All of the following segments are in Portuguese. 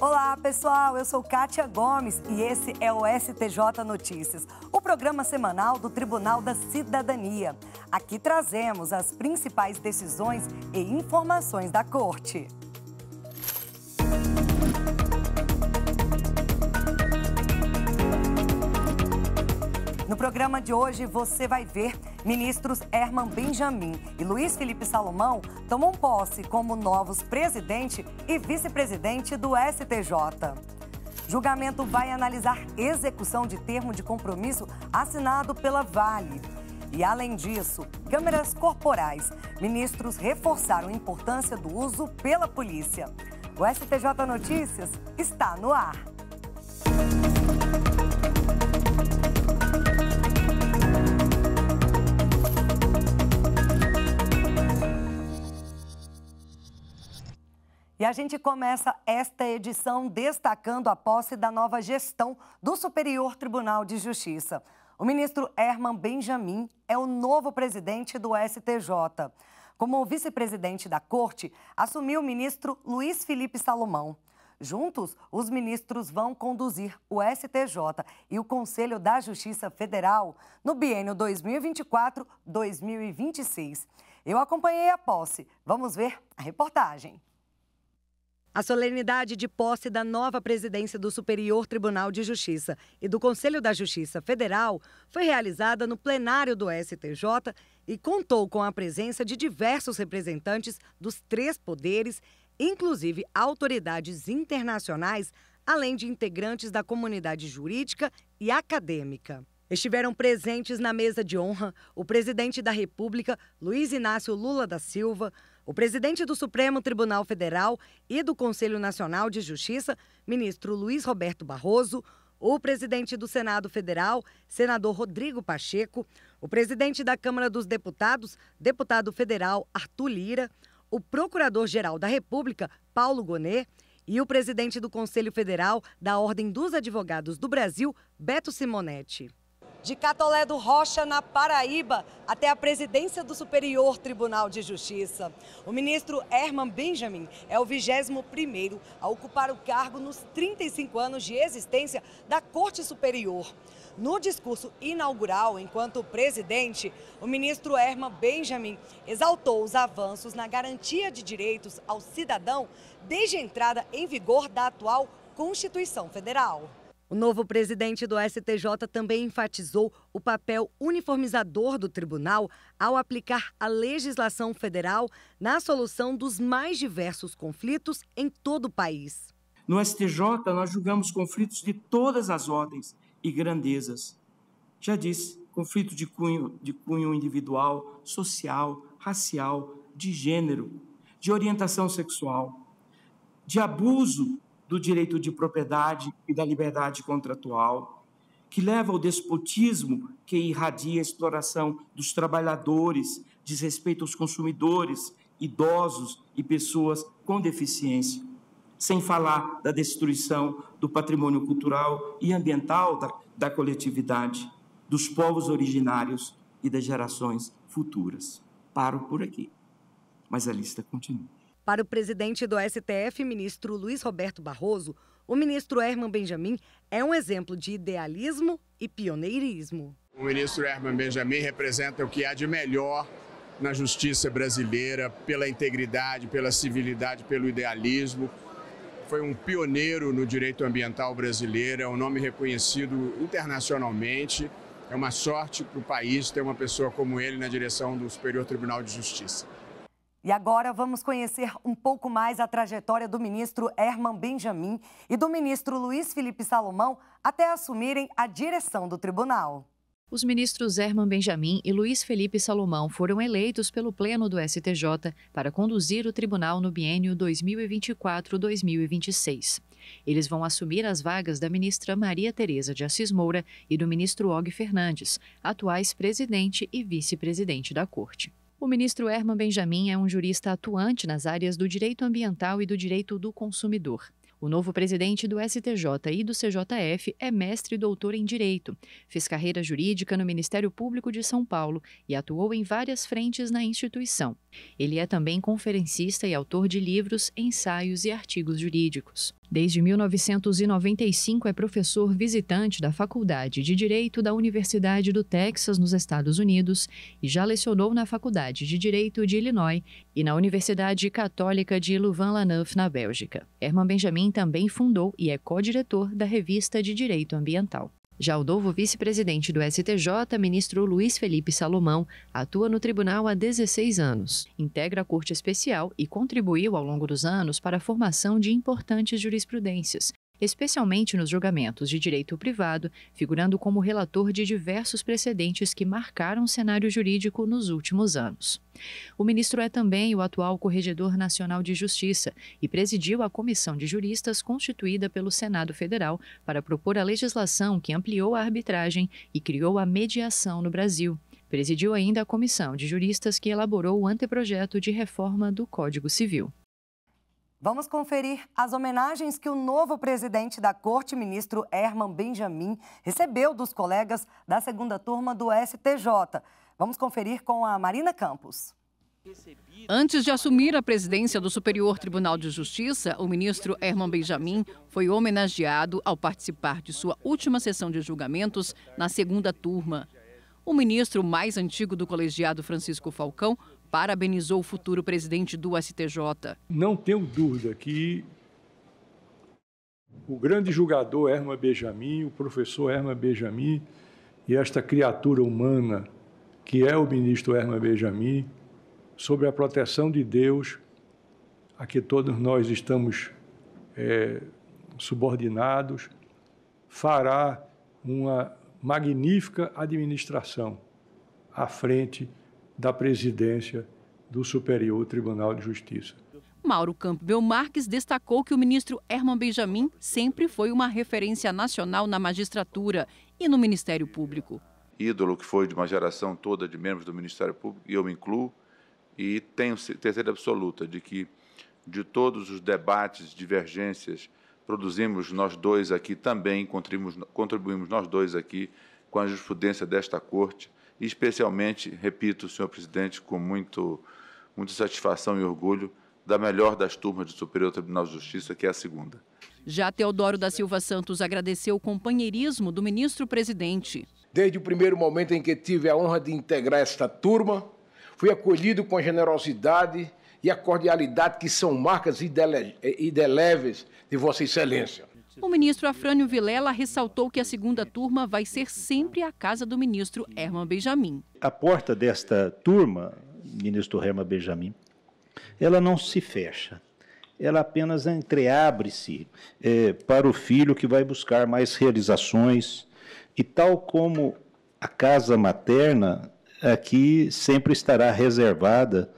Olá, pessoal. Eu sou Kátia Gomes e esse é o STJ Notícias, o programa semanal do Tribunal da Cidadania. Aqui trazemos as principais decisões e informações da Corte. No programa de hoje, você vai ver ministros Herman Benjamin e Luiz Felipe Salomão tomam posse como novos presidente e vice-presidente do STJ. Julgamento vai analisar execução de termo de compromisso assinado pela Vale. E, além disso, câmeras corporais. Ministros reforçaram a importância do uso pela polícia. O STJ Notícias está no ar. a gente começa esta edição destacando a posse da nova gestão do Superior Tribunal de Justiça. O ministro Herman Benjamin é o novo presidente do STJ. Como vice-presidente da corte, assumiu o ministro Luiz Felipe Salomão. Juntos, os ministros vão conduzir o STJ e o Conselho da Justiça Federal no biênio 2024-2026. Eu acompanhei a posse. Vamos ver a reportagem. A solenidade de posse da nova presidência do Superior Tribunal de Justiça e do Conselho da Justiça Federal foi realizada no plenário do STJ e contou com a presença de diversos representantes dos três poderes, inclusive autoridades internacionais, além de integrantes da comunidade jurídica e acadêmica. Estiveram presentes na mesa de honra o presidente da República, Luiz Inácio Lula da Silva, o presidente do Supremo Tribunal Federal e do Conselho Nacional de Justiça, ministro Luiz Roberto Barroso, o presidente do Senado Federal, senador Rodrigo Pacheco, o presidente da Câmara dos Deputados, deputado federal Arthur Lira, o procurador-geral da República, Paulo Gonet, e o presidente do Conselho Federal da Ordem dos Advogados do Brasil, Beto Simonetti de Catolé do Rocha, na Paraíba, até a presidência do Superior Tribunal de Justiça. O ministro Herman Benjamin é o 21º a ocupar o cargo nos 35 anos de existência da Corte Superior. No discurso inaugural, enquanto presidente, o ministro Herman Benjamin exaltou os avanços na garantia de direitos ao cidadão desde a entrada em vigor da atual Constituição Federal. O novo presidente do STJ também enfatizou o papel uniformizador do tribunal ao aplicar a legislação federal na solução dos mais diversos conflitos em todo o país. No STJ, nós julgamos conflitos de todas as ordens e grandezas. Já disse, conflito de cunho, de cunho individual, social, racial, de gênero, de orientação sexual, de abuso do direito de propriedade e da liberdade contratual, que leva ao despotismo que irradia a exploração dos trabalhadores, desrespeito aos consumidores, idosos e pessoas com deficiência, sem falar da destruição do patrimônio cultural e ambiental da, da coletividade, dos povos originários e das gerações futuras. Paro por aqui, mas a lista continua. Para o presidente do STF, ministro Luiz Roberto Barroso, o ministro Herman Benjamin é um exemplo de idealismo e pioneirismo. O ministro Herman Benjamin representa o que há de melhor na justiça brasileira, pela integridade, pela civilidade, pelo idealismo. Foi um pioneiro no direito ambiental brasileiro, é um nome reconhecido internacionalmente. É uma sorte para o país ter uma pessoa como ele na direção do Superior Tribunal de Justiça. E agora vamos conhecer um pouco mais a trajetória do ministro Herman Benjamin e do ministro Luiz Felipe Salomão até assumirem a direção do tribunal. Os ministros Herman Benjamin e Luiz Felipe Salomão foram eleitos pelo Pleno do STJ para conduzir o tribunal no biênio 2024-2026. Eles vão assumir as vagas da ministra Maria Tereza de Assis Moura e do ministro Og Fernandes, atuais presidente e vice-presidente da Corte. O ministro Herman Benjamin é um jurista atuante nas áreas do direito ambiental e do direito do consumidor. O novo presidente do STJ e do CJF é mestre e doutor em Direito. Fez carreira jurídica no Ministério Público de São Paulo e atuou em várias frentes na instituição. Ele é também conferencista e autor de livros, ensaios e artigos jurídicos. Desde 1995 é professor visitante da Faculdade de Direito da Universidade do Texas, nos Estados Unidos, e já lecionou na Faculdade de Direito de Illinois e na Universidade Católica de Louvain-la-Neuve, na Bélgica. Herman Benjamin quem também fundou e é co-diretor da revista de Direito Ambiental. Já o novo vice-presidente do STJ, ministro Luiz Felipe Salomão, atua no tribunal há 16 anos, integra a Corte Especial e contribuiu ao longo dos anos para a formação de importantes jurisprudências, especialmente nos julgamentos de direito privado, figurando como relator de diversos precedentes que marcaram o cenário jurídico nos últimos anos. O ministro é também o atual Corregedor Nacional de Justiça e presidiu a comissão de juristas constituída pelo Senado Federal para propor a legislação que ampliou a arbitragem e criou a mediação no Brasil. Presidiu ainda a comissão de juristas que elaborou o anteprojeto de reforma do Código Civil. Vamos conferir as homenagens que o novo presidente da Corte, ministro Herman Benjamin, recebeu dos colegas da segunda turma do STJ. Vamos conferir com a Marina Campos. Antes de assumir a presidência do Superior Tribunal de Justiça, o ministro Herman Benjamin foi homenageado ao participar de sua última sessão de julgamentos na segunda turma. O ministro mais antigo do colegiado, Francisco Falcão, parabenizou o futuro presidente do STJ. Não tenho dúvida que o grande julgador Herman Benjamin, o professor Herman Benjamin e esta criatura humana que é o ministro Herman Benjamin, sobre a proteção de Deus a que todos nós estamos é, subordinados, fará uma magnífica administração à frente da presidência do Superior Tribunal de Justiça. Mauro Campbell Marques destacou que o ministro Herman Benjamin sempre foi uma referência nacional na magistratura e no Ministério Público. Ídolo que foi de uma geração toda de membros do Ministério Público, e eu me incluo, e tenho certeza absoluta de que, de todos os debates, divergências, produzimos nós dois aqui também, contribuímos, contribuímos nós dois aqui com a jurisprudência desta Corte e especialmente, repito, senhor presidente, com muito, muita satisfação e orgulho, da melhor das turmas do Superior Tribunal de Justiça, que é a segunda. Já Teodoro da Silva Santos agradeceu o companheirismo do ministro-presidente. Desde o primeiro momento em que tive a honra de integrar esta turma, fui acolhido com a generosidade e a cordialidade que são marcas indeléveis de Vossa Excelência. O ministro Afrânio Vilela ressaltou que a segunda turma vai ser sempre a casa do ministro Herman Benjamin. A porta desta turma, ministro Herman Benjamin, ela não se fecha. Ela apenas entreabre-se é, para o filho que vai buscar mais realizações. E tal como a casa materna, aqui sempre estará reservada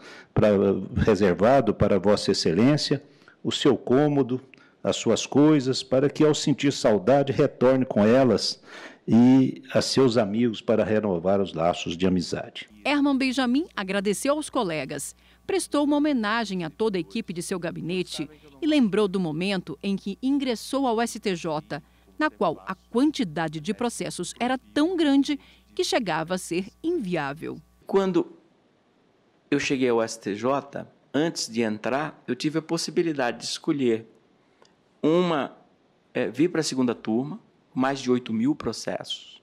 reservado para Vossa Excelência o seu cômodo, as suas coisas, para que ao sentir saudade retorne com elas e a seus amigos para renovar os laços de amizade. Herman Benjamin agradeceu aos colegas, prestou uma homenagem a toda a equipe de seu gabinete e lembrou do momento em que ingressou ao STJ, na qual a quantidade de processos era tão grande que chegava a ser inviável. Quando eu cheguei ao STJ, antes de entrar, eu tive a possibilidade de escolher uma é, vir para a segunda turma, mais de 8 mil processos,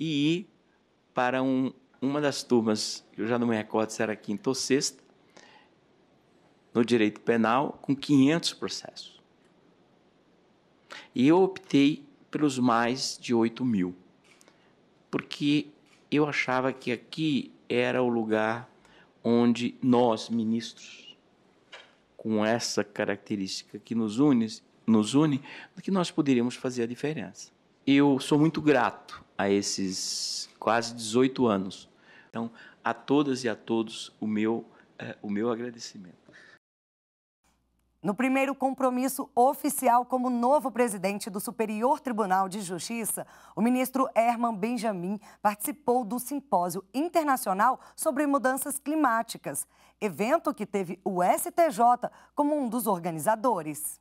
e ir para um, uma das turmas, eu já não me recordo se era quinta ou sexta, no direito penal, com 500 processos. E eu optei pelos mais de 8 mil, porque eu achava que aqui era o lugar onde nós, ministros, com essa característica que nos une, nos une, que nós poderíamos fazer a diferença. Eu sou muito grato a esses quase 18 anos. Então, a todas e a todos o meu, eh, o meu agradecimento no primeiro compromisso oficial como novo presidente do Superior Tribunal de Justiça, o ministro Herman Benjamin participou do Simpósio Internacional sobre Mudanças Climáticas, evento que teve o STJ como um dos organizadores.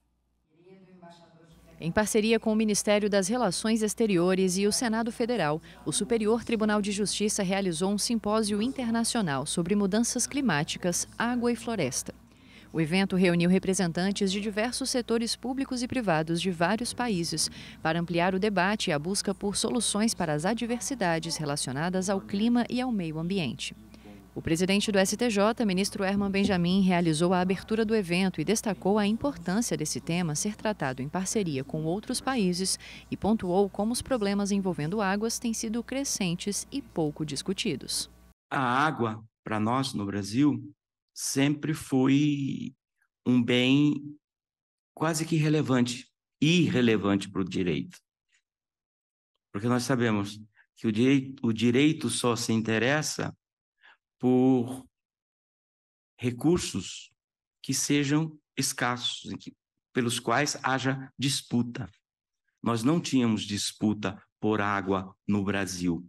Em parceria com o Ministério das Relações Exteriores e o Senado Federal, o Superior Tribunal de Justiça realizou um simpósio internacional sobre mudanças climáticas, água e floresta. O evento reuniu representantes de diversos setores públicos e privados de vários países para ampliar o debate e a busca por soluções para as adversidades relacionadas ao clima e ao meio ambiente. O presidente do STJ, ministro Herman Benjamin, realizou a abertura do evento e destacou a importância desse tema ser tratado em parceria com outros países e pontuou como os problemas envolvendo águas têm sido crescentes e pouco discutidos. A água, para nós no Brasil, sempre foi um bem quase que relevante, irrelevante para o direito. Porque nós sabemos que o direito, o direito só se interessa por recursos que sejam escassos, pelos quais haja disputa. Nós não tínhamos disputa por água no Brasil.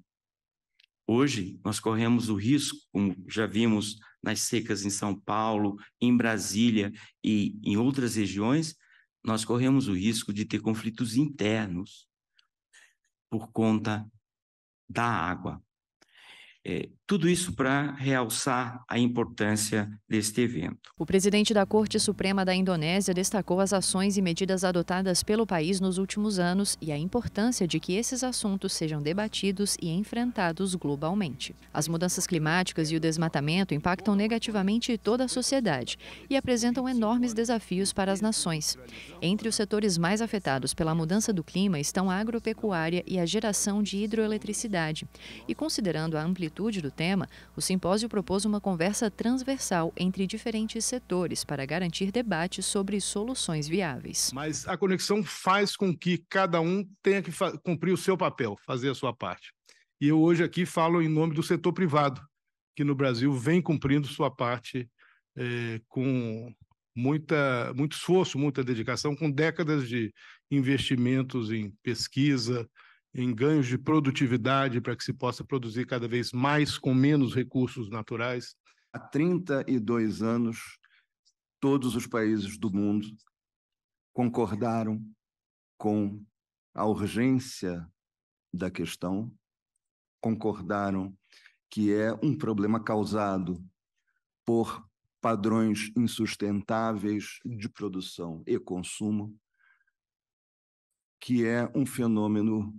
Hoje, nós corremos o risco, como já vimos nas secas em São Paulo, em Brasília e em outras regiões, nós corremos o risco de ter conflitos internos por conta da água. É, tudo isso para realçar a importância deste evento. O presidente da Corte Suprema da Indonésia destacou as ações e medidas adotadas pelo país nos últimos anos e a importância de que esses assuntos sejam debatidos e enfrentados globalmente. As mudanças climáticas e o desmatamento impactam negativamente toda a sociedade e apresentam enormes desafios para as nações. Entre os setores mais afetados pela mudança do clima estão a agropecuária e a geração de hidroeletricidade. E considerando a amplitude amplitude do tema, o simpósio propôs uma conversa transversal entre diferentes setores para garantir debate sobre soluções viáveis. Mas a conexão faz com que cada um tenha que cumprir o seu papel, fazer a sua parte. E eu hoje aqui falo em nome do setor privado, que no Brasil vem cumprindo sua parte é, com muita, muito esforço, muita dedicação, com décadas de investimentos em pesquisa, em ganhos de produtividade para que se possa produzir cada vez mais com menos recursos naturais? Há 32 anos, todos os países do mundo concordaram com a urgência da questão, concordaram que é um problema causado por padrões insustentáveis de produção e consumo, que é um fenômeno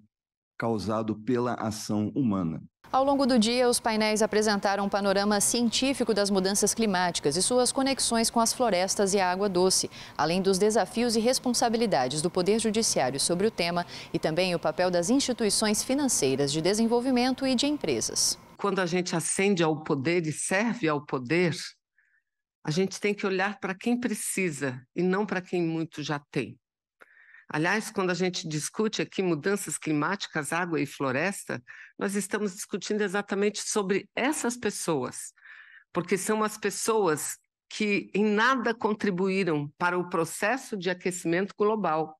causado pela ação humana. Ao longo do dia, os painéis apresentaram um panorama científico das mudanças climáticas e suas conexões com as florestas e a água doce, além dos desafios e responsabilidades do Poder Judiciário sobre o tema e também o papel das instituições financeiras de desenvolvimento e de empresas. Quando a gente ascende ao poder e serve ao poder, a gente tem que olhar para quem precisa e não para quem muito já tem. Aliás, quando a gente discute aqui mudanças climáticas, água e floresta, nós estamos discutindo exatamente sobre essas pessoas, porque são as pessoas que em nada contribuíram para o processo de aquecimento global,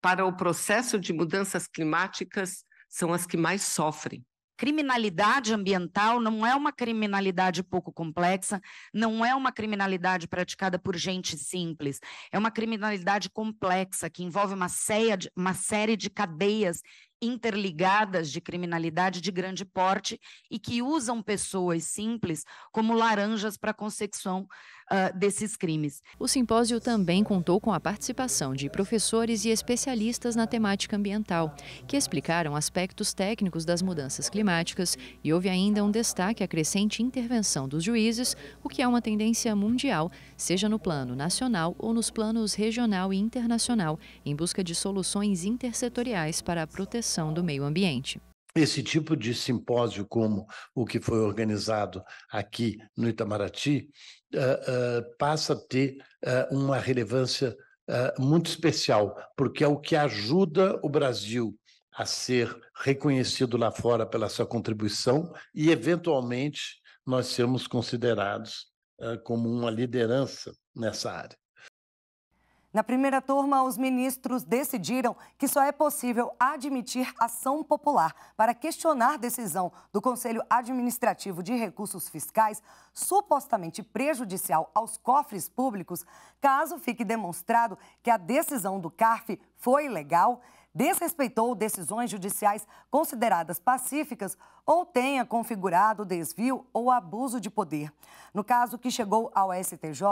para o processo de mudanças climáticas, são as que mais sofrem criminalidade ambiental não é uma criminalidade pouco complexa, não é uma criminalidade praticada por gente simples, é uma criminalidade complexa que envolve uma, ceia, uma série de cadeias interligadas de criminalidade de grande porte e que usam pessoas simples como laranjas para a consecução uh, desses crimes. O simpósio também contou com a participação de professores e especialistas na temática ambiental, que explicaram aspectos técnicos das mudanças climáticas e houve ainda um destaque à crescente intervenção dos juízes, o que é uma tendência mundial, seja no plano nacional ou nos planos regional e internacional, em busca de soluções intersetoriais para a proteção proteção do meio ambiente. Esse tipo de simpósio, como o que foi organizado aqui no Itamaraty, uh, uh, passa a ter uh, uma relevância muito especial, porque é o que ajuda o Brasil a ser reconhecido lá fora pela sua contribuição e, eventualmente, nós sermos considerados como uma liderança nessa área. Na primeira turma, os ministros decidiram que só é possível admitir ação popular para questionar decisão do Conselho Administrativo de Recursos Fiscais supostamente prejudicial aos cofres públicos, caso fique demonstrado que a decisão do CARF foi ilegal desrespeitou decisões judiciais consideradas pacíficas ou tenha configurado desvio ou abuso de poder. No caso que chegou ao STJ,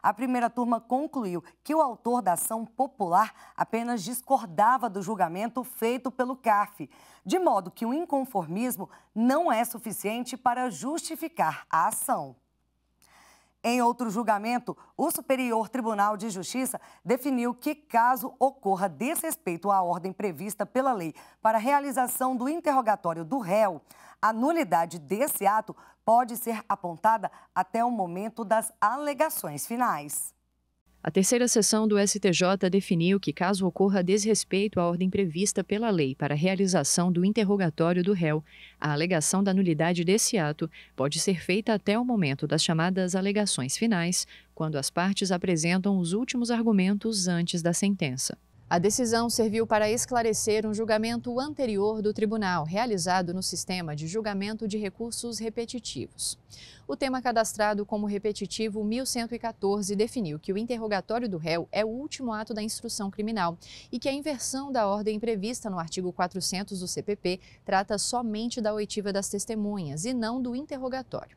a primeira turma concluiu que o autor da ação popular apenas discordava do julgamento feito pelo CAF, de modo que o inconformismo não é suficiente para justificar a ação. Em outro julgamento, o Superior Tribunal de Justiça definiu que, caso ocorra desrespeito à ordem prevista pela lei para realização do interrogatório do réu, a nulidade desse ato pode ser apontada até o momento das alegações finais. A terceira sessão do STJ definiu que, caso ocorra desrespeito à ordem prevista pela lei para a realização do interrogatório do réu, a alegação da nulidade desse ato pode ser feita até o momento das chamadas alegações finais, quando as partes apresentam os últimos argumentos antes da sentença. A decisão serviu para esclarecer um julgamento anterior do tribunal, realizado no sistema de julgamento de recursos repetitivos. O tema cadastrado como repetitivo 1114 definiu que o interrogatório do réu é o último ato da instrução criminal e que a inversão da ordem prevista no artigo 400 do CPP trata somente da oitiva das testemunhas e não do interrogatório.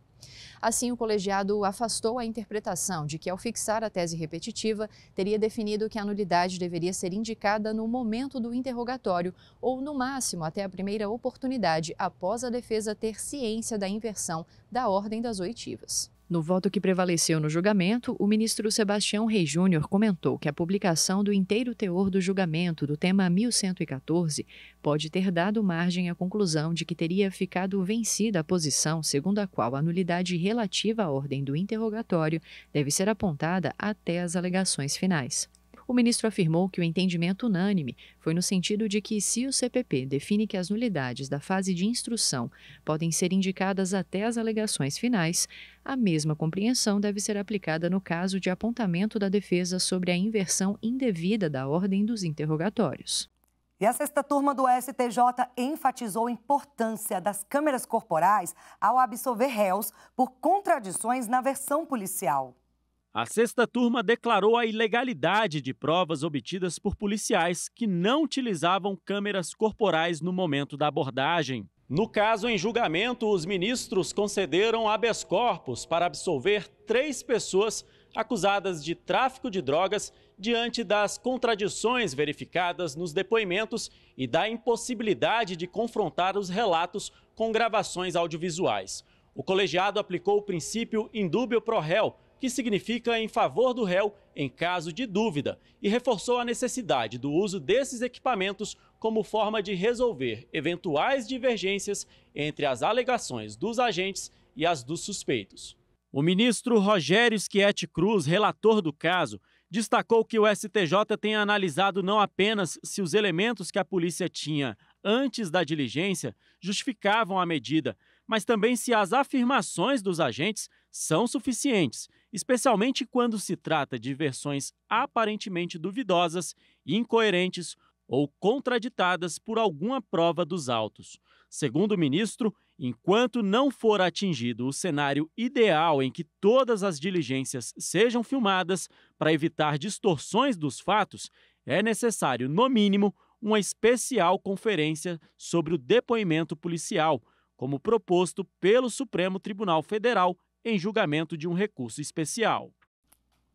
Assim, o colegiado afastou a interpretação de que, ao fixar a tese repetitiva, teria definido que a nulidade deveria ser indicada no momento do interrogatório ou, no máximo, até a primeira oportunidade após a defesa ter ciência da inversão da ordem das oitivas. No voto que prevaleceu no julgamento, o ministro Sebastião Rei Júnior comentou que a publicação do inteiro teor do julgamento do tema 1114 pode ter dado margem à conclusão de que teria ficado vencida a posição segundo a qual a nulidade relativa à ordem do interrogatório deve ser apontada até as alegações finais o ministro afirmou que o entendimento unânime foi no sentido de que, se o CPP define que as nulidades da fase de instrução podem ser indicadas até as alegações finais, a mesma compreensão deve ser aplicada no caso de apontamento da defesa sobre a inversão indevida da ordem dos interrogatórios. E a sexta turma do STJ enfatizou a importância das câmeras corporais ao absolver réus por contradições na versão policial. A sexta turma declarou a ilegalidade de provas obtidas por policiais que não utilizavam câmeras corporais no momento da abordagem. No caso em julgamento, os ministros concederam habeas corpus para absolver três pessoas acusadas de tráfico de drogas diante das contradições verificadas nos depoimentos e da impossibilidade de confrontar os relatos com gravações audiovisuais. O colegiado aplicou o princípio indúbio pro réu que significa em favor do réu em caso de dúvida, e reforçou a necessidade do uso desses equipamentos como forma de resolver eventuais divergências entre as alegações dos agentes e as dos suspeitos. O ministro Rogério Schietti Cruz, relator do caso, destacou que o STJ tem analisado não apenas se os elementos que a polícia tinha antes da diligência justificavam a medida, mas também se as afirmações dos agentes são suficientes especialmente quando se trata de versões aparentemente duvidosas, incoerentes ou contraditadas por alguma prova dos autos. Segundo o ministro, enquanto não for atingido o cenário ideal em que todas as diligências sejam filmadas para evitar distorções dos fatos, é necessário, no mínimo, uma especial conferência sobre o depoimento policial, como proposto pelo Supremo Tribunal Federal em julgamento de um recurso especial.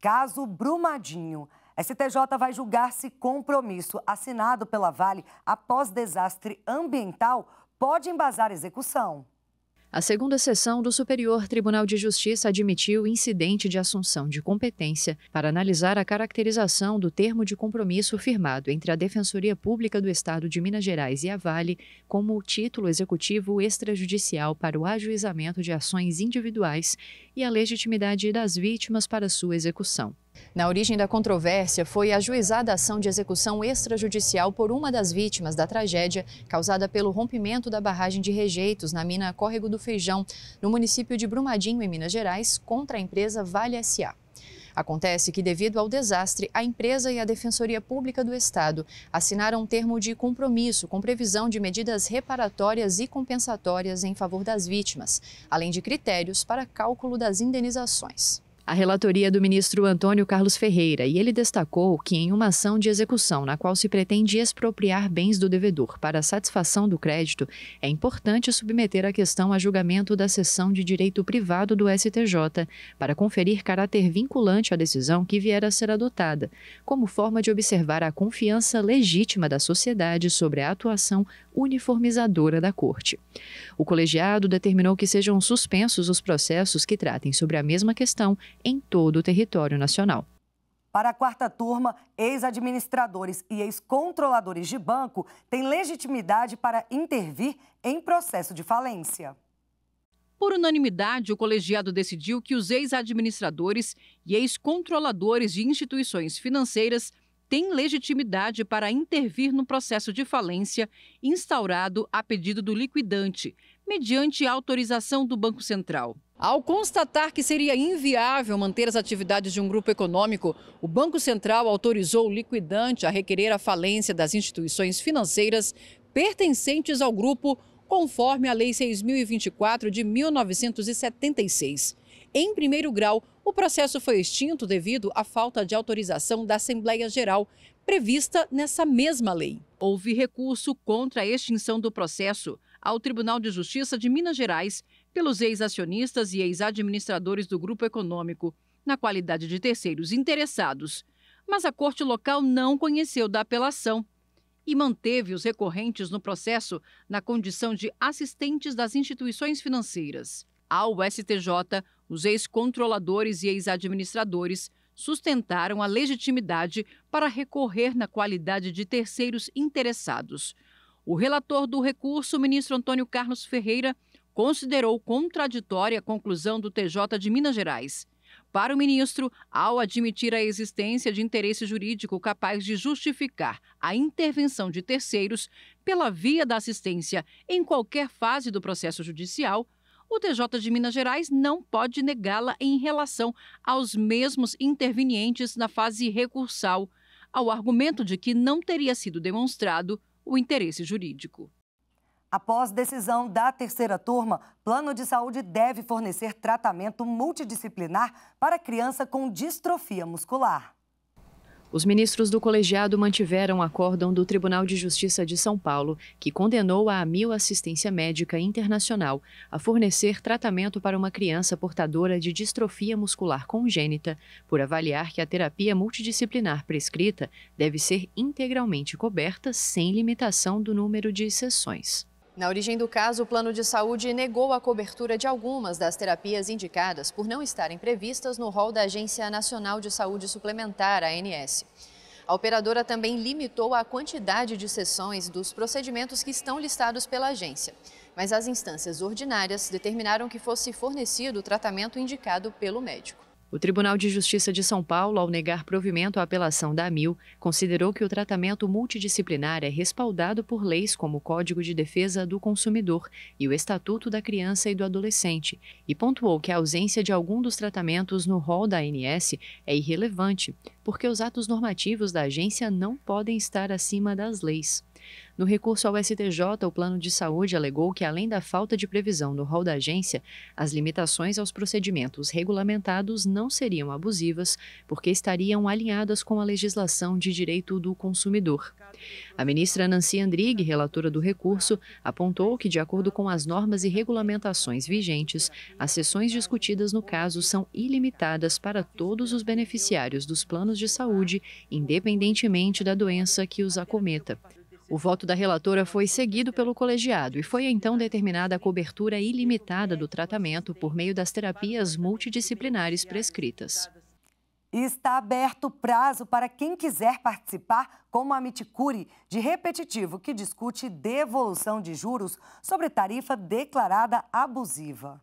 Caso Brumadinho. STJ vai julgar se compromisso assinado pela Vale após desastre ambiental pode embasar execução. A segunda sessão do Superior Tribunal de Justiça admitiu incidente de assunção de competência para analisar a caracterização do termo de compromisso firmado entre a Defensoria Pública do Estado de Minas Gerais e a Vale como título executivo extrajudicial para o ajuizamento de ações individuais e a legitimidade das vítimas para sua execução. Na origem da controvérsia foi ajuizada a ação de execução extrajudicial por uma das vítimas da tragédia causada pelo rompimento da barragem de rejeitos na mina Córrego do Feijão, no município de Brumadinho, em Minas Gerais, contra a empresa Vale S.A. Acontece que, devido ao desastre, a empresa e a Defensoria Pública do Estado assinaram um termo de compromisso com previsão de medidas reparatórias e compensatórias em favor das vítimas, além de critérios para cálculo das indenizações. A relatoria é do ministro Antônio Carlos Ferreira e ele destacou que, em uma ação de execução na qual se pretende expropriar bens do devedor para a satisfação do crédito, é importante submeter a questão a julgamento da sessão de direito privado do STJ para conferir caráter vinculante à decisão que vier a ser adotada, como forma de observar a confiança legítima da sociedade sobre a atuação uniformizadora da Corte. O colegiado determinou que sejam suspensos os processos que tratem sobre a mesma questão em todo o território nacional. Para a quarta turma, ex-administradores e ex-controladores de banco têm legitimidade para intervir em processo de falência. Por unanimidade, o colegiado decidiu que os ex-administradores e ex-controladores de instituições financeiras têm legitimidade para intervir no processo de falência instaurado a pedido do liquidante, mediante autorização do Banco Central. Ao constatar que seria inviável manter as atividades de um grupo econômico, o Banco Central autorizou o liquidante a requerer a falência das instituições financeiras pertencentes ao grupo, conforme a Lei 6024 de 1976. Em primeiro grau, o processo foi extinto devido à falta de autorização da Assembleia Geral, prevista nessa mesma lei. Houve recurso contra a extinção do processo ao Tribunal de Justiça de Minas Gerais pelos ex-acionistas e ex-administradores do grupo econômico, na qualidade de terceiros interessados. Mas a corte local não conheceu da apelação e manteve os recorrentes no processo na condição de assistentes das instituições financeiras. Ao STJ, os ex-controladores e ex-administradores sustentaram a legitimidade para recorrer na qualidade de terceiros interessados. O relator do recurso, ministro Antônio Carlos Ferreira, considerou contraditória a conclusão do TJ de Minas Gerais. Para o ministro, ao admitir a existência de interesse jurídico capaz de justificar a intervenção de terceiros pela via da assistência em qualquer fase do processo judicial, o TJ de Minas Gerais não pode negá-la em relação aos mesmos intervenientes na fase recursal, ao argumento de que não teria sido demonstrado o interesse jurídico. Após decisão da terceira turma, plano de saúde deve fornecer tratamento multidisciplinar para criança com distrofia muscular. Os ministros do colegiado mantiveram o acórdão do Tribunal de Justiça de São Paulo, que condenou a Amil Assistência Médica Internacional a fornecer tratamento para uma criança portadora de distrofia muscular congênita, por avaliar que a terapia multidisciplinar prescrita deve ser integralmente coberta sem limitação do número de sessões. Na origem do caso, o plano de saúde negou a cobertura de algumas das terapias indicadas por não estarem previstas no rol da Agência Nacional de Saúde Suplementar, ANS. A operadora também limitou a quantidade de sessões dos procedimentos que estão listados pela agência, mas as instâncias ordinárias determinaram que fosse fornecido o tratamento indicado pelo médico. O Tribunal de Justiça de São Paulo, ao negar provimento à apelação da AMIL, considerou que o tratamento multidisciplinar é respaldado por leis como o Código de Defesa do Consumidor e o Estatuto da Criança e do Adolescente, e pontuou que a ausência de algum dos tratamentos no rol da ANS é irrelevante, porque os atos normativos da agência não podem estar acima das leis. No recurso ao STJ, o plano de saúde alegou que, além da falta de previsão no rol da agência, as limitações aos procedimentos regulamentados não seriam abusivas, porque estariam alinhadas com a legislação de direito do consumidor. A ministra Nancy Andrighi, relatora do recurso, apontou que, de acordo com as normas e regulamentações vigentes, as sessões discutidas no caso são ilimitadas para todos os beneficiários dos planos de saúde, independentemente da doença que os acometa. O voto da relatora foi seguido pelo colegiado e foi então determinada a cobertura ilimitada do tratamento por meio das terapias multidisciplinares prescritas. está aberto o prazo para quem quiser participar, como a Miticuri, de repetitivo, que discute devolução de juros sobre tarifa declarada abusiva.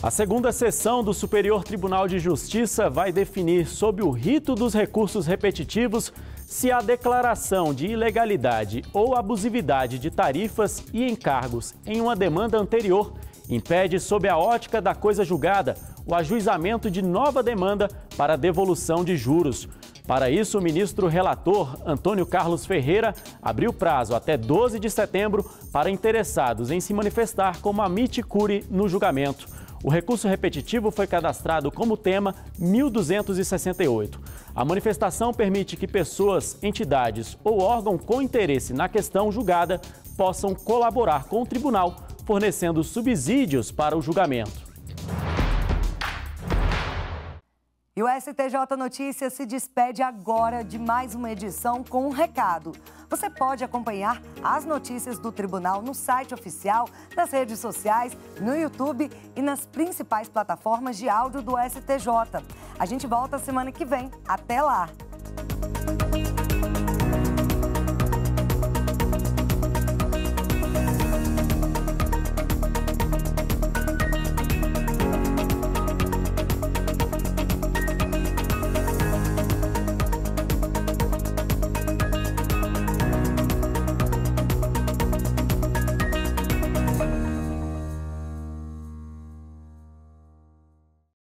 A segunda sessão do Superior Tribunal de Justiça vai definir, sob o rito dos recursos repetitivos, se a declaração de ilegalidade ou abusividade de tarifas e encargos em uma demanda anterior impede, sob a ótica da coisa julgada, o ajuizamento de nova demanda para devolução de juros. Para isso, o ministro relator Antônio Carlos Ferreira abriu prazo até 12 de setembro para interessados em se manifestar como a curi no julgamento. O recurso repetitivo foi cadastrado como tema 1268. A manifestação permite que pessoas, entidades ou órgão com interesse na questão julgada possam colaborar com o tribunal, fornecendo subsídios para o julgamento. E o STJ Notícias se despede agora de mais uma edição com um recado. Você pode acompanhar as notícias do tribunal no site oficial, nas redes sociais, no YouTube e nas principais plataformas de áudio do STJ. A gente volta semana que vem. Até lá!